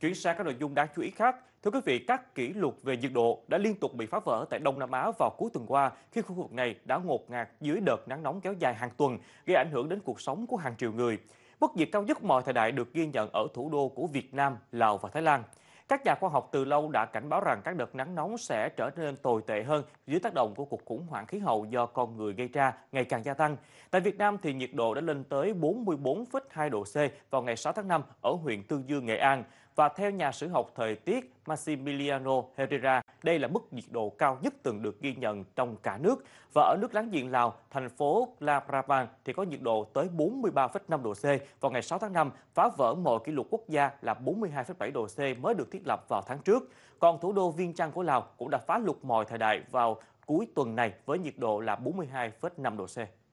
Chuyển sang các nội dung đáng chú ý khác, thưa quý vị, các kỷ lục về nhiệt độ đã liên tục bị phá vỡ tại Đông Nam Á vào cuối tuần qua khi khu vực này đã ngột ngạt dưới đợt nắng nóng kéo dài hàng tuần, gây ảnh hưởng đến cuộc sống của hàng triệu người. Mức nhiệt cao nhất mọi thời đại được ghi nhận ở thủ đô của Việt Nam, Lào và Thái Lan. Các nhà khoa học từ lâu đã cảnh báo rằng các đợt nắng nóng sẽ trở nên tồi tệ hơn dưới tác động của cuộc khủng hoảng khí hậu do con người gây ra ngày càng gia tăng. Tại Việt Nam thì nhiệt độ đã lên tới 44,2 độ C vào ngày 6 tháng 5 ở huyện Tương Dương, Nghệ An và theo nhà sử học thời tiết Massimiliano Herrera, đây là mức nhiệt độ cao nhất từng được ghi nhận trong cả nước. Và ở nước láng giềng Lào, thành phố La Pravan thì có nhiệt độ tới 43,5 độ C vào ngày 6 tháng 5, phá vỡ mọi kỷ lục quốc gia là 42,7 độ C mới được thiết lập vào tháng trước. Còn thủ đô Viên Chăn của Lào cũng đã phá lục mọi thời đại vào cuối tuần này với nhiệt độ là 42,5 độ C.